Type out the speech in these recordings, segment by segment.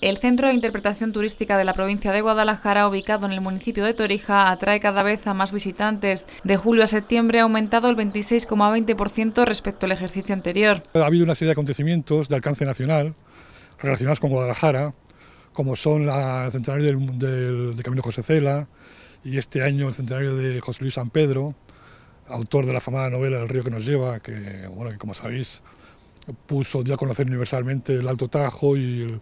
El Centro de Interpretación Turística de la provincia de Guadalajara, ubicado en el municipio de Torija, atrae cada vez a más visitantes. De julio a septiembre ha aumentado el 26,20% respecto al ejercicio anterior. Ha habido una serie de acontecimientos de alcance nacional relacionados con Guadalajara, como son el centenario del, Camino José Cela y este año el centenario de José Luis San Pedro, autor de la famosa novela El río que nos lleva, que, bueno, que como sabéis puso ya a conocer universalmente el Alto Tajo y el,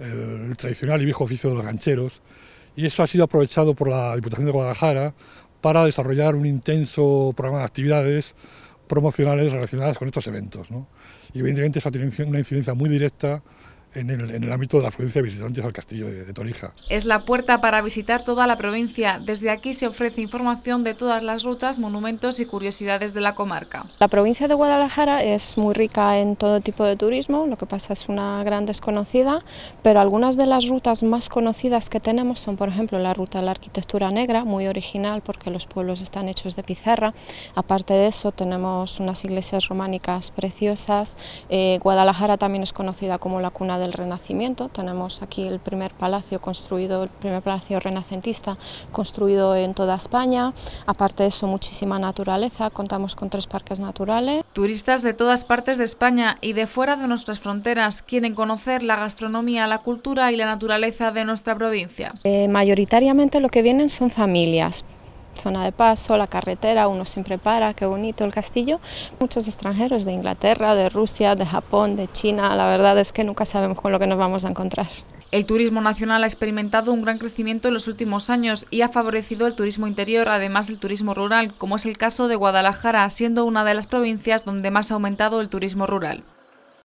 el tradicional y viejo oficio de los gancheros, y eso ha sido aprovechado por la Diputación de Guadalajara para desarrollar un intenso programa de actividades promocionales relacionadas con estos eventos. ¿no? Y evidentemente eso ha tenido una incidencia muy directa en el, ámbito de la afluencia de visitantes al castillo de, Torija. Es la puerta para visitar toda la provincia. Desde aquí se ofrece información de todas las rutas, monumentos y curiosidades de la comarca. La provincia de Guadalajara es muy rica en todo tipo de turismo, lo que pasa es una gran desconocida, pero algunas de las rutas más conocidas que tenemos son, por ejemplo, la ruta de la arquitectura negra, muy original porque los pueblos están hechos de pizarra. Aparte de eso, tenemos unas iglesias románicas preciosas. Eh, Guadalajara también es conocida como la cuna del Renacimiento. Tenemos aquí el primer palacio construido, el primer palacio renacentista construido en toda España. Aparte de eso, muchísima naturaleza. Contamos con tres parques naturales. Turistas de todas partes de España y de fuera de nuestras fronteras quieren conocer la gastronomía, la cultura y la naturaleza de nuestra provincia. Eh, mayoritariamente lo que vienen son familias zona de paso, la carretera, uno siempre para, qué bonito el castillo. Muchos extranjeros de Inglaterra, de Rusia, de Japón, de China, la verdad es que nunca sabemos con lo que nos vamos a encontrar. El turismo nacional ha experimentado un gran crecimiento en los últimos años y ha favorecido el turismo interior, además del turismo rural, como es el caso de Guadalajara, siendo una de las provincias donde más ha aumentado el turismo rural.